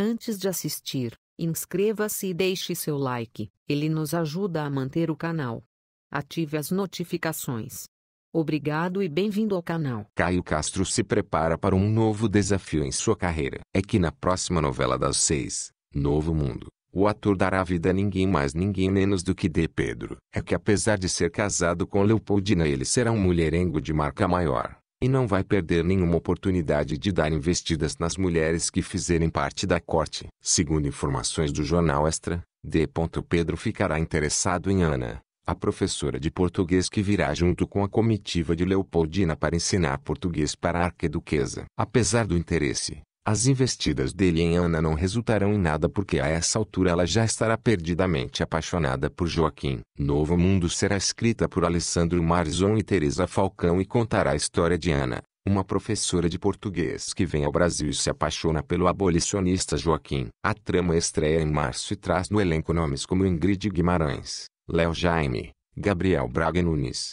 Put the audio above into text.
Antes de assistir, inscreva-se e deixe seu like, ele nos ajuda a manter o canal. Ative as notificações. Obrigado e bem-vindo ao canal. Caio Castro se prepara para um novo desafio em sua carreira. É que na próxima novela das seis, Novo Mundo, o ator dará vida a ninguém mais ninguém menos do que D. Pedro. É que apesar de ser casado com Leopoldina ele será um mulherengo de marca maior. E não vai perder nenhuma oportunidade de dar investidas nas mulheres que fizerem parte da corte. Segundo informações do jornal Extra, D. Pedro ficará interessado em Ana, a professora de português que virá junto com a comitiva de Leopoldina para ensinar português para a arquiduquesa. Apesar do interesse, as investidas dele em Ana não resultarão em nada porque a essa altura ela já estará perdidamente apaixonada por Joaquim. Novo Mundo será escrita por Alessandro Marzon e Teresa Falcão e contará a história de Ana, uma professora de português que vem ao Brasil e se apaixona pelo abolicionista Joaquim. A trama estreia em março e traz no elenco nomes como Ingrid Guimarães, Léo Jaime, Gabriel Braga Nunes,